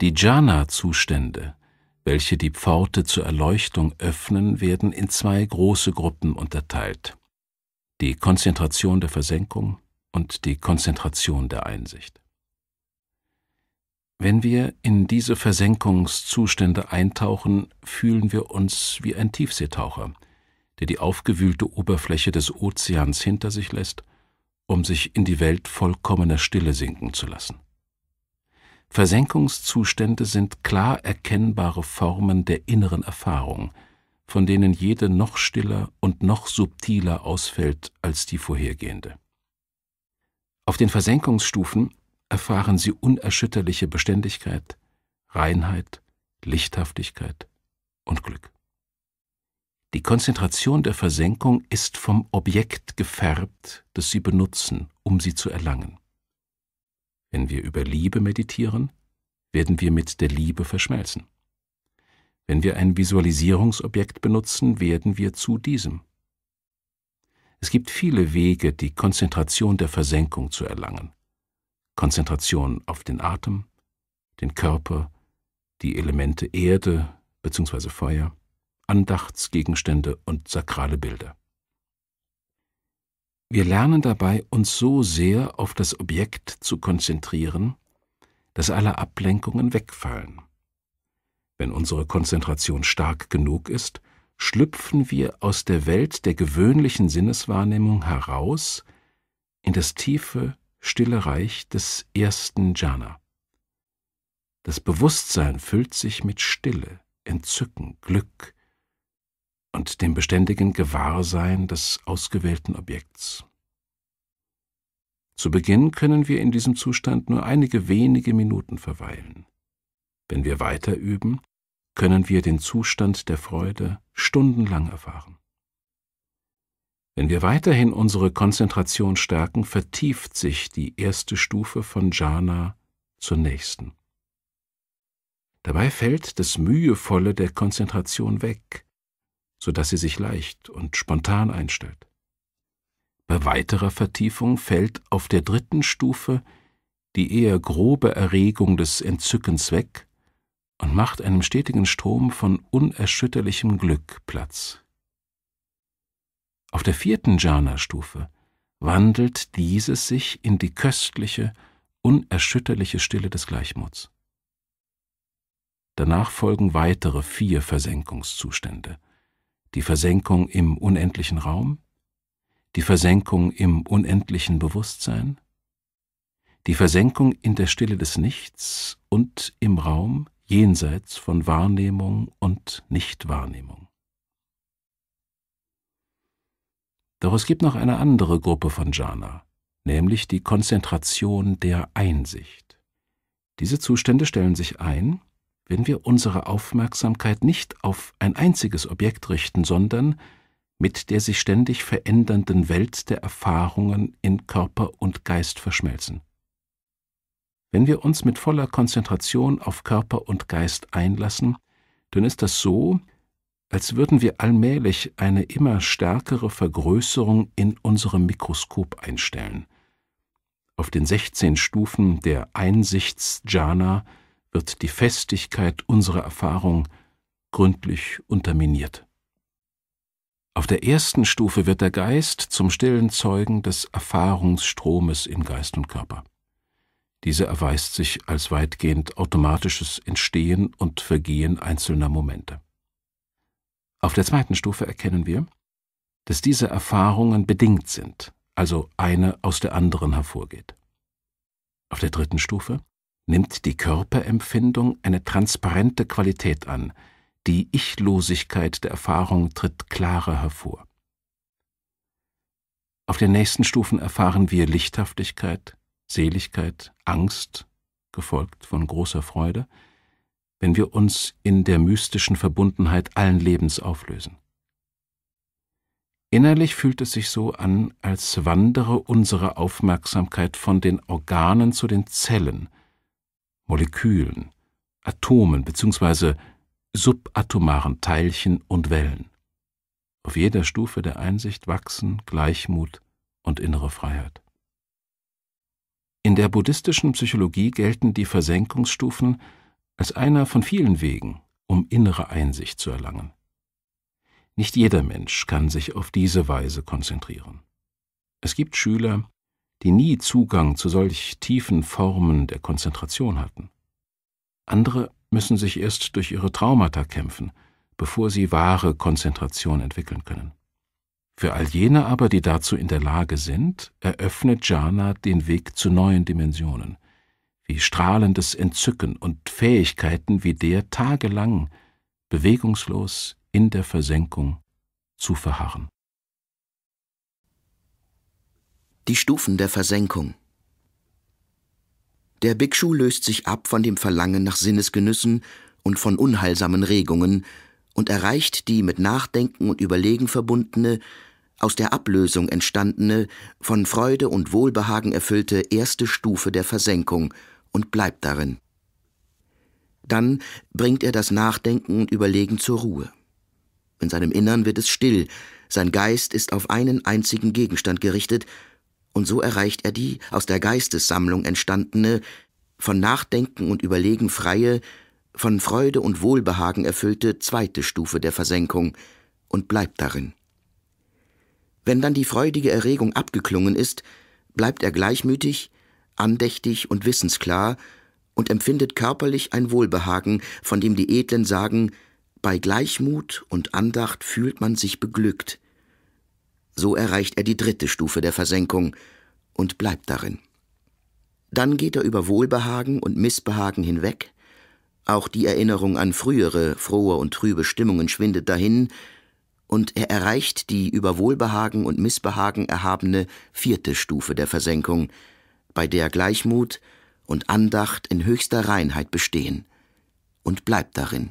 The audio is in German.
Die Jhana-Zustände, welche die Pforte zur Erleuchtung öffnen, werden in zwei große Gruppen unterteilt. Die Konzentration der Versenkung und die Konzentration der Einsicht. Wenn wir in diese Versenkungszustände eintauchen, fühlen wir uns wie ein Tiefseetaucher, der die aufgewühlte Oberfläche des Ozeans hinter sich lässt um sich in die Welt vollkommener Stille sinken zu lassen. Versenkungszustände sind klar erkennbare Formen der inneren Erfahrung, von denen jede noch stiller und noch subtiler ausfällt als die vorhergehende. Auf den Versenkungsstufen erfahren sie unerschütterliche Beständigkeit, Reinheit, Lichthaftigkeit und Glück. Die Konzentration der Versenkung ist vom Objekt gefärbt, das sie benutzen, um sie zu erlangen. Wenn wir über Liebe meditieren, werden wir mit der Liebe verschmelzen. Wenn wir ein Visualisierungsobjekt benutzen, werden wir zu diesem. Es gibt viele Wege, die Konzentration der Versenkung zu erlangen. Konzentration auf den Atem, den Körper, die Elemente Erde bzw. Feuer, Andachtsgegenstände und sakrale Bilder. Wir lernen dabei, uns so sehr auf das Objekt zu konzentrieren, dass alle Ablenkungen wegfallen. Wenn unsere Konzentration stark genug ist, schlüpfen wir aus der Welt der gewöhnlichen Sinneswahrnehmung heraus in das tiefe, stille Reich des ersten Jhana. Das Bewusstsein füllt sich mit Stille, Entzücken, Glück, und dem beständigen Gewahrsein des ausgewählten Objekts. Zu Beginn können wir in diesem Zustand nur einige wenige Minuten verweilen. Wenn wir weiter üben, können wir den Zustand der Freude stundenlang erfahren. Wenn wir weiterhin unsere Konzentration stärken, vertieft sich die erste Stufe von Jhana zur nächsten. Dabei fällt das Mühevolle der Konzentration weg, so dass sie sich leicht und spontan einstellt. Bei weiterer Vertiefung fällt auf der dritten Stufe die eher grobe Erregung des Entzückens weg und macht einem stetigen Strom von unerschütterlichem Glück Platz. Auf der vierten Jhana-Stufe wandelt dieses sich in die köstliche, unerschütterliche Stille des Gleichmuts. Danach folgen weitere vier Versenkungszustände – die Versenkung im unendlichen Raum, die Versenkung im unendlichen Bewusstsein, die Versenkung in der Stille des Nichts und im Raum jenseits von Wahrnehmung und Nichtwahrnehmung. Doch es gibt noch eine andere Gruppe von Jhana, nämlich die Konzentration der Einsicht. Diese Zustände stellen sich ein, wenn wir unsere Aufmerksamkeit nicht auf ein einziges Objekt richten, sondern mit der sich ständig verändernden Welt der Erfahrungen in Körper und Geist verschmelzen. Wenn wir uns mit voller Konzentration auf Körper und Geist einlassen, dann ist das so, als würden wir allmählich eine immer stärkere Vergrößerung in unserem Mikroskop einstellen. Auf den 16 Stufen der Einsichtsjana wird die Festigkeit unserer Erfahrung gründlich unterminiert. Auf der ersten Stufe wird der Geist zum stillen Zeugen des Erfahrungsstromes in Geist und Körper. Diese erweist sich als weitgehend automatisches Entstehen und Vergehen einzelner Momente. Auf der zweiten Stufe erkennen wir, dass diese Erfahrungen bedingt sind, also eine aus der anderen hervorgeht. Auf der dritten Stufe nimmt die Körperempfindung eine transparente Qualität an, die Ichlosigkeit der Erfahrung tritt klarer hervor. Auf den nächsten Stufen erfahren wir Lichthaftigkeit, Seligkeit, Angst, gefolgt von großer Freude, wenn wir uns in der mystischen Verbundenheit allen Lebens auflösen. Innerlich fühlt es sich so an, als wandere unsere Aufmerksamkeit von den Organen zu den Zellen, Molekülen, Atomen bzw. subatomaren Teilchen und Wellen. Auf jeder Stufe der Einsicht wachsen Gleichmut und innere Freiheit. In der buddhistischen Psychologie gelten die Versenkungsstufen als einer von vielen Wegen, um innere Einsicht zu erlangen. Nicht jeder Mensch kann sich auf diese Weise konzentrieren. Es gibt Schüler, die nie Zugang zu solch tiefen Formen der Konzentration hatten. Andere müssen sich erst durch ihre Traumata kämpfen, bevor sie wahre Konzentration entwickeln können. Für all jene aber, die dazu in der Lage sind, eröffnet Jhana den Weg zu neuen Dimensionen, wie strahlendes Entzücken und Fähigkeiten wie der tagelang, bewegungslos in der Versenkung zu verharren. Die Stufen der Versenkung. Der Bhikshu löst sich ab von dem Verlangen nach Sinnesgenüssen und von unheilsamen Regungen und erreicht die mit Nachdenken und Überlegen verbundene, aus der Ablösung entstandene, von Freude und Wohlbehagen erfüllte erste Stufe der Versenkung und bleibt darin. Dann bringt er das Nachdenken und Überlegen zur Ruhe. In seinem Innern wird es still, sein Geist ist auf einen einzigen Gegenstand gerichtet und so erreicht er die aus der Geistessammlung entstandene, von Nachdenken und Überlegen freie, von Freude und Wohlbehagen erfüllte zweite Stufe der Versenkung und bleibt darin. Wenn dann die freudige Erregung abgeklungen ist, bleibt er gleichmütig, andächtig und wissensklar und empfindet körperlich ein Wohlbehagen, von dem die Edlen sagen, bei Gleichmut und Andacht fühlt man sich beglückt, so erreicht er die dritte Stufe der Versenkung und bleibt darin. Dann geht er über Wohlbehagen und Missbehagen hinweg, auch die Erinnerung an frühere, frohe und trübe Stimmungen schwindet dahin, und er erreicht die über Wohlbehagen und Missbehagen erhabene vierte Stufe der Versenkung, bei der Gleichmut und Andacht in höchster Reinheit bestehen, und bleibt darin.